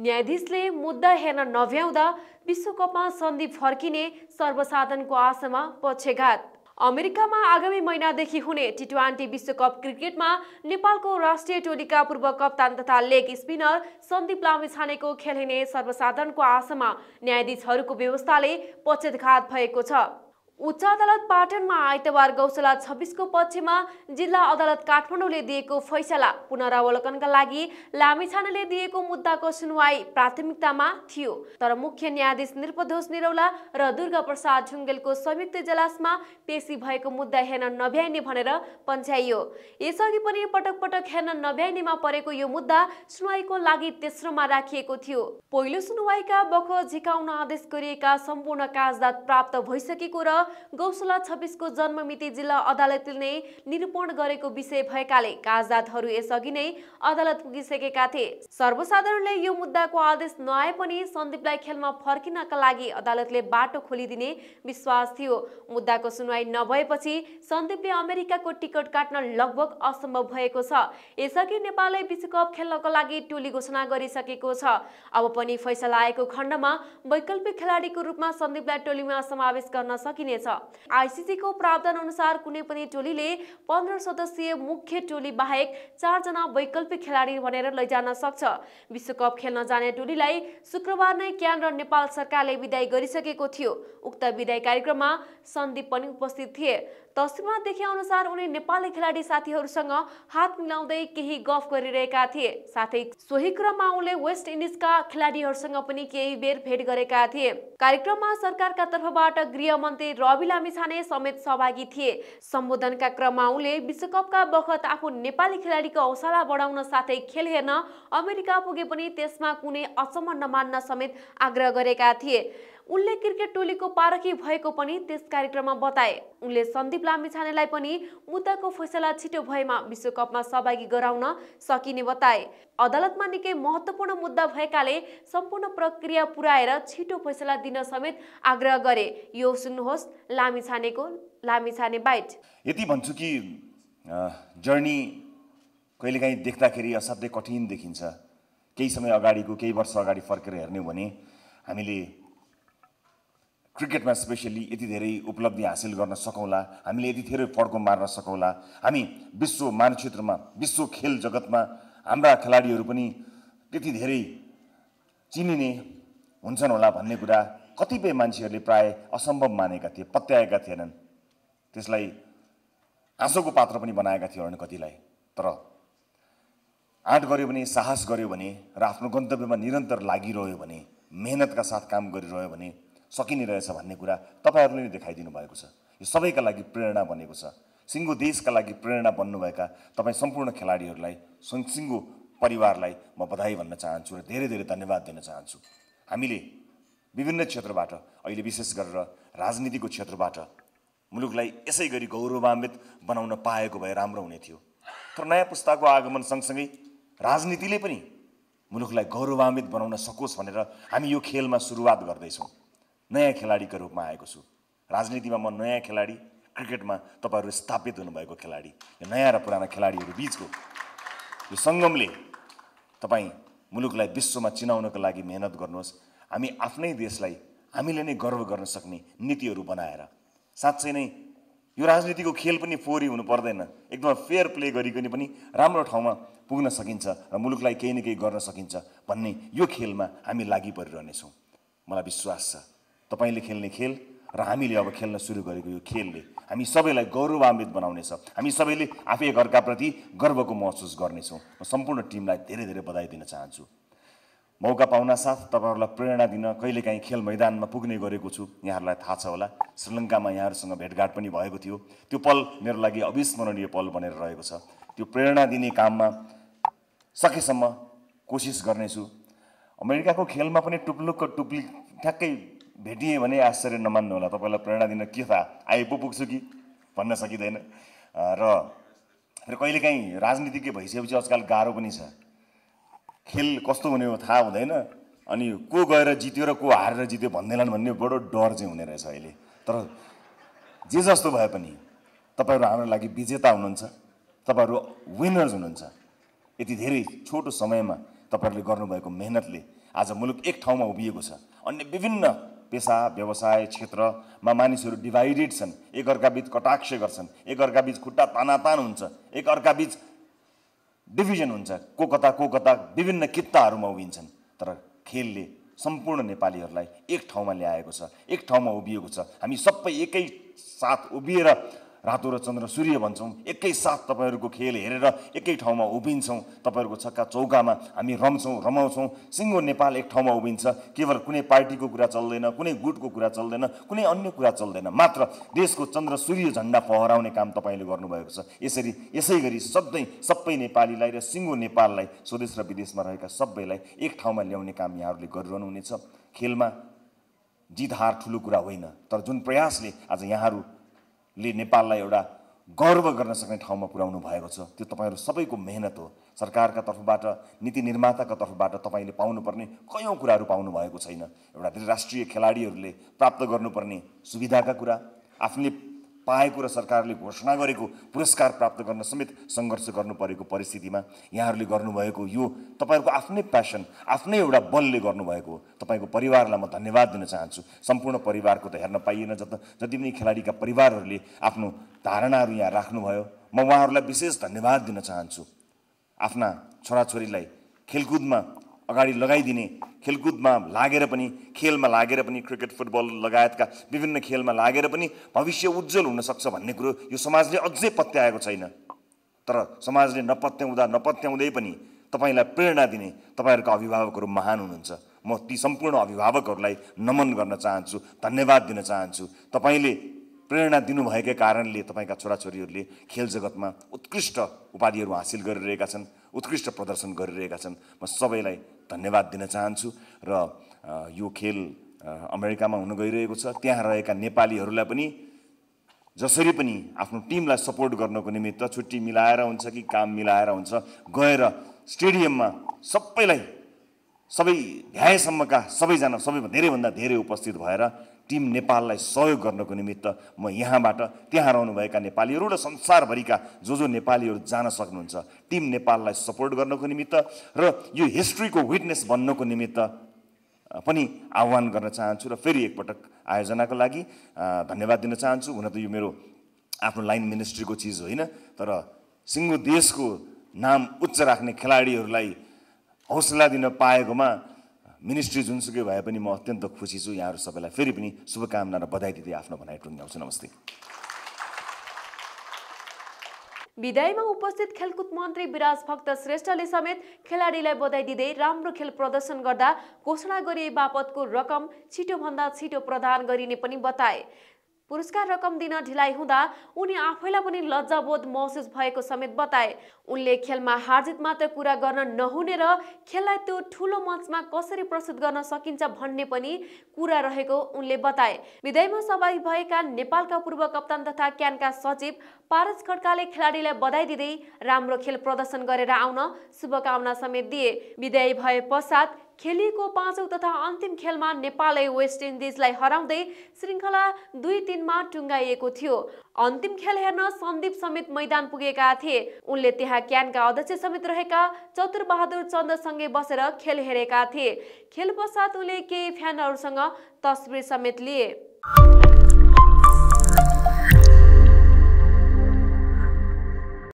न्यायाधीशले मुद्दा हेर्न नभ्याउँदा विश्वकपमा सन्दीप फर्किने सर्वसाधारणको आशामा पक्षघात अमेरिकामा आगामी महिनादेखि हुने टी ट्वेन्टी विश्वकप क्रिकेटमा नेपालको राष्ट्रिय टोलीका पूर्व कप्तान तथा लेग स्पिनर सन्दीप लामिछानेको खेलिने सर्वसाधारणको आशामा न्यायाधीशहरूको व्यवस्थाले पक्षघात भएको छ उच्च अदालत पाटनमा आइतबार गौशाला छब्बिसको पक्षमा जिल्ला अदालत काठमाडौँले दिएको फैसला पुनरावलोकनका लागि लामिछानेले दिएको मुद्दाको सुनवाई प्राथमिकतामा थियो तर मुख्य न्यायाधीश निरपदोष निरौला र दुर्गा प्रसाद झुङ्गेलको संयुक्त जलासमा पेशी भएको मुद्दा हेर्न नभ्याइने भनेर पन्च्याइयो यसअघि पनि पटक पटक हेर्न नभ्याइनेमा परेको यो मुद्दा सुनवाईको लागि तेस्रोमा राखिएको थियो पहिलो सुनवाईका बख झिकाउन आदेश गरिएका सम्पूर्ण कागजात प्राप्त भइसकेको र गौशाला छब्बिसको जन्ममिति जिल्ला अदालतले नै निरूपण गरेको विषय भएकाले कागजातहरू यसअघि नै अदालत पुगिसकेका थिए सर्वसाधारणले यो मुद्दाको आदेश नआए पनि सन्दीपलाई खेलमा फर्किनका लागि अदालतले बाटो खोलिदिने विश्वास थियो मुद्दाको सुनवाई नभएपछि सन्दीपले अमेरिकाको टिकट काट्न लगभग असम्भव भएको छ यसअघि नेपालले विश्वकप खेल्नको लागि टोली घोषणा गरिसकेको छ अब पनि फैसला आएको खण्डमा वैकल्पिक खेलाडीको रूपमा सन्दीपलाई टोलीमा समावेश गर्न सकिने हुनेछ आइसिसीको प्रावधान अनुसार कुनै पनि टोलीले पन्ध्र सदस्यीय मुख्य टोली बाहेक चारजना वैकल्पिक खेलाडी भनेर लैजान सक्छ विश्वकप खेल्न जाने टोलीलाई शुक्रबार नै क्यान र नेपाल सरकारले विदाय गरिसकेको थियो उक्त विदाय कार्यक्रममा सन्दीप पनि उपस्थित थिए तस्बिरमा देखेअनुसार उनी नेपाली खेलाडी साथीहरूसँग हात मिलाउँदै केही गफ गरिरहेका थिए साथै सोही क्रममा उनले वेस्ट इन्डिजका खेलाडीहरूसँग पनि केही बेर भेट गरेका थिए कार्यक्रममा सरकारका तर्फबाट गृहमन्त्री रवि लामिछाने समेत सहभागी थिए सम्बोधनका क्रममा उनले विश्वकपका बखत आफू नेपाली खेलाडीको हौसला बढाउन साथै खेल हेर्न अमेरिका पुगे पनि त्यसमा कुनै अचम्म नमान्न समेत आग्रह गरेका थिए उनले क्रिकेट टोलीको पारखी भएको पनि त्यस कार्यक्रममा बताए उनले सन्दीप लामिछानेलाई पनि मुद्दाको फैसला छिटो भएमा विश्वकपमा सहभागी गराउन सकिने बताए अदालतमा निकै महत्त्वपूर्ण मुद्दा भएकाले सम्पूर्ण प्रक्रिया पुर्याएर छिटो फैसला दिन समेत आग्रह गरे यो सुन्नुहोस् लामिछानेको लामिछाने बाइट यति भन्छु कि जर्नी कहिलेकाहीँ देख्दाखेरि असाध्यै कठिन देखिन्छ केही समय अगाडिको केही वर्ष अगाडि फर्केर हेर्ने हो भने हामीले क्रिकेटमा स्पेसली यति धेरै उपलब्धि हासिल गर्न सकौँला हामीले यति धेरै फड्को मार्न सकौँला हामी विश्व मानचित्रमा विश्व खेल जगतमा हाम्रा खेलाडीहरू पनि त्यति धेरै चिनिने हुन्छन् होला भन्ने कुरा कतिपय मान्छेहरूले प्राय असम्भव मानेका थिए पत्याएका थिएनन् त्यसलाई आँसोको पात्र पनि बनाएका थिएनन् कतिलाई तर आँट गऱ्यो भने साहस गऱ्यो भने र आफ्नो गन्तव्यमा निरन्तर लागिरह्यो भने मेहनतका साथ काम गरिरह्यो भने सकिने रहेछ भन्ने कुरा तपाईँहरूले नै देखाइदिनु भएको छ यो सबैका लागि प्रेरणा बनेको छ सिङ्गो देशका लागि प्रेरणा बन्नुभएका तपाईँ सम्पूर्ण खेलाडीहरूलाई सिङ्गो परिवारलाई म बधाई भन्न चाहन्छु र धेरै धेरै धन्यवाद दिन चाहन्छु हामीले विभिन्न क्षेत्रबाट अहिले विशेष गरेर राजनीतिको क्षेत्रबाट मुलुकलाई यसै गरी गौरवान्वित बनाउन पाएको भए राम्रो हुने थियो तर नयाँ पुस्ताको आगमन सँगसँगै राजनीतिले पनि मुलुकलाई गौरवान्वित बनाउन सकोस् भनेर हामी यो खेलमा सुरुवात गर्दैछौँ नयाँ खेलाडीको रूपमा आएको छु राजनीतिमा म नयाँ खेलाडी क्रिकेटमा तपाईँहरू स्थापित हुनुभएको खेलाडी यो नयाँ र पुराना खेलाडीहरू बिचको यो सङ्गमले तपाईँ मुलुकलाई विश्वमा चिनाउनको लागि मेहनत गर्नुहोस् हामी आफ्नै देशलाई हामीले नै गर्व गर्न सक्ने नीतिहरू बनाएर साँच्चै नै यो राजनीतिको खेल पनि फोहोरी हुनु पर्दैन एकदम फेयर प्ले गरिकन पनि राम्रो ठाउँमा पुग्न सकिन्छ र मुलुकलाई केही न केही गर्न सकिन्छ भन्ने यो खेलमा हामी लागि परिरहनेछौँ मलाई विश्वास छ तपाईँले खेल्ने खेल र हामीले अब खेल्न सुरु गरेको यो खेलले हामी सबैलाई गौरवान्वित बनाउनेछ हामी सबैले आफै एकअर्काप्रति गर्वको महसुस गर्नेछौँ म सम्पूर्ण टिमलाई धेरै धेरै बधाई दिन चाहन्छु मौका पाउन साथ तपाईँहरूलाई प्रेरणा दिन कहिलेकाहीँ खेल मैदानमा पुग्ने गरेको छु यहाँहरूलाई थाहा छ होला श्रीलङ्कामा यहाँहरूसँग भेटघाट पनि भएको थियो त्यो पल मेरो लागि अविस्मरणीय पल बनेर रहेको छ त्यो प्रेरणा दिने काममा सकेसम्म कोसिस गर्नेछु अमेरिकाको खेलमा पनि टुप्लुक टुप्ली ठ्याक्कै भेटिएँ भने आश्चर्य नमान्नु होला तपाईँलाई प्रेरणा दिन के थाहा आइ पो पुग्छु कि भन्न सकिँदैन र फेरि कहिलेकाहीँ राजनीतिकै भइसकेपछि आजकल गाह्रो पनि छ खेल कस्तो हुने हो थाहा हुँदैन अनि को गएर जित्यो र को हारेर जित्यो भन्दैनन् भन्ने बडो डर चाहिँ हुने रहेछ अहिले तर जे जस्तो भए पनि तपाईँहरू हाम्रो लागि विजेता हुनुहुन्छ तपाईँहरू विनर्स हुनुहुन्छ यति धेरै छोटो समयमा तपाईँहरूले गर्नुभएको मेहनतले आज मुलुक एक ठाउँमा उभिएको छ अन्य विभिन्न पेसा व्यवसाय क्षेत्रमा मानिसहरू डिभाइडेड छन् एकअर्का बिच कटाक्ष गर्छन् एकअर्का बिच खुट्टा तानातान हुन्छ एकअर्का बिच डिभिजन हुन्छ को कता को कता विभिन्न कित्ताहरूमा उभिन्छन् तर खेलले सम्पूर्ण नेपालीहरूलाई एक ठाउँमा ल्याएको छ एक ठाउँमा उभिएको छ हामी सबै एकै साथ उभिएर रातो र चन्द्र सूर्य भन्छौँ एकैसाथ तपाईँहरूको खेल हेरेर एकै ठाउँमा उभिन्छौँ तपाईँहरूको छक्का चौकामा हामी रम्छौँ रमाउँछौँ सिङ्गो नेपाल एक ठाउँमा उभिन्छ केवल कुनै पार्टीको कुरा चल्दैन कुनै गुटको कुरा चल्दैन कुनै अन्य कुरा चल्दैन मात्र देशको चन्द्र सूर्य झन्डा पहराउने काम तपाईँले गर्नुभएको छ यसरी यसै गरी सधैँ सबै नेपालीलाई र सिङ्गो नेपाललाई स्वदेश र विदेशमा रहेका सबैलाई एक ठाउँमा ल्याउने काम यहाँहरूले गरिरहनुहुनेछ खेलमा जित हार ठुलो कुरा होइन तर जुन प्रयासले आज यहाँहरू ले नेपाललाई एउटा गर्व गर्न सक्ने ठाउँमा पुर्याउनु भएको छ त्यो तपाईँहरू सबैको मेहनत हो सरकारका तर्फबाट नीति निर्माताका तर्फबाट तपाईँले पाउनुपर्ने कयौँ कुराहरू पाउनु भएको छैन एउटा राष्ट्रिय खेलाडीहरूले प्राप्त गर्नुपर्ने सुविधाका कुरा आफूले पाएको र सरकारले घोषणा गरेको पुरस्कार प्राप्त गर्न समेत सङ्घर्ष गर्नु परेको परिस्थितिमा यहाँहरूले गर्नुभएको यो तपाईँहरूको आफ्नै प्यासन आफ्नै एउटा बलले गर्नुभएको तपाईँको परिवारलाई म धन्यवाद दिन चाहन्छु सम्पूर्ण परिवारको त हेर्न पाइएन जता जति पनि खेलाडीका परिवारहरूले आफ्नो धारणाहरू यहाँ राख्नुभयो म उहाँहरूलाई विशेष धन्यवाद दिन चाहन्छु आफ्ना छोराछोरीलाई खेलकुदमा अगाडि लगाइदिने खेलकुदमा लागेर पनि खेलमा लागेर पनि क्रिकेट फुटबल लगायतका विभिन्न खेलमा लागेर पनि भविष्य उज्जवल हुनसक्छ भन्ने कुरो यो समाजले अझै पत्याएको छैन तर समाजले नपत्याउँदा नपत्याउँदै पनि तपाईँलाई प्रेरणा दिने तपाईँहरूका अभिभावकहरू महान हुनुहुन्छ म ती सम्पूर्ण अभिभावकहरूलाई नमन गर्न चाहन्छु धन्यवाद दिन चाहन्छु तपाईँले प्रेरणा दिनुभएकै कारणले तपाईँका छोराछोरीहरूले खेल जगतमा उत्कृष्ट उपाधिहरू हासिल गरिरहेका छन् उत्कृष्ट प्रदर्शन गरिरहेका छन् म सबैलाई धन्यवाद दिन चाहन्छु र यो खेल अमेरिकामा हुन गइरहेको छ त्यहाँ रहेका नेपालीहरूलाई पनि जसरी पनि आफ्नो टिमलाई सपोर्ट गर्नको निमित्त छुट्टी मिलाएर हुन्छ कि काम मिलाएर हुन्छ गएर स्टेडियममा सबैलाई सबै भ्याएसम्मका सबैजना सबैभन्दा धेरैभन्दा धेरै उपस्थित भएर टिम नेपाललाई सहयोग गर्नको निमित्त म यहाँबाट त्यहाँ रहनुभएका नेपालीहरू र संसारभरिका जो जो नेपालीहरू जान सक्नुहुन्छ टिम नेपाललाई सपोर्ट गर्नको निमित्त र यो हिस्ट्रीको विटनेस बन्नको निमित्त पनि आह्वान गर्न चाहन्छु र फेरि एकपटक आयोजनाको लागि धन्यवाद दिन चाहन्छु हुन त यो मेरो आफ्नो लाइन मिनिस्ट्रीको चिज होइन तर सिङ्गो देशको नाम उच्च राख्ने खेलाडीहरूलाई हौसला दिन पाएकोमा मिनिस्ट्री जुनसुकै भए पनि म अत्यन्त खुसी छु यहाँहरू सबैलाई फेरि पनि शुभकामना र बधाई दिँदै आफ्नो भनाइ टुङ्ग्याउँछु नमस्ते विदायमा उपस्थित खेलकुद मन्त्री विराज भक्त श्रेष्ठले समेत खेलाडीलाई बधाई दिँदै राम्रो खेल प्रदर्शन गर्दा घोषणा गरिए बापतको रकम छिटोभन्दा छिटो प्रदान गरिने पनि बताए पुरस्कार रकम दिन ढिलाइ हुँदा उनी आफैलाई पनि लज्जाबोध महसुस भएको समेत बताए उनले खेलमा हारजित मात्र कुरा गर्न नहुने र खेललाई त्यो ठुलो मञ्चमा कसरी प्रस्तुत गर्न सकिन्छ भन्ने पनि कुरा रहेको उनले बताए विदायमा सहभागी भएका नेपालका पूर्व कप्तान तथा क्यानका सचिव पारस खड्काले खेलाडीलाई बधाई दिँदै राम्रो खेल प्रदर्शन गरेर आउन शुभकामना समेत दिए विदायी भए पश्चात खेलिएको पाँचौँ तथा अन्तिम खेलमा नेपालले वेस्ट इन्डिजलाई हराउँदै श्रृङ्खला दुई तिनमा टुङ्गाइएको थियो अन्तिम खेल हेर्न सन्दीप समेत मैदान पुगेका थिए उनले त्यहाँ क्यानका अध्यक्ष समेत रहेका चतुरबहादुर चन्दसँगै बसेर खेल हेरेका थिए खेल पश्चात उनले केही फ्यानहरूसँग तस्बिर समेत लिए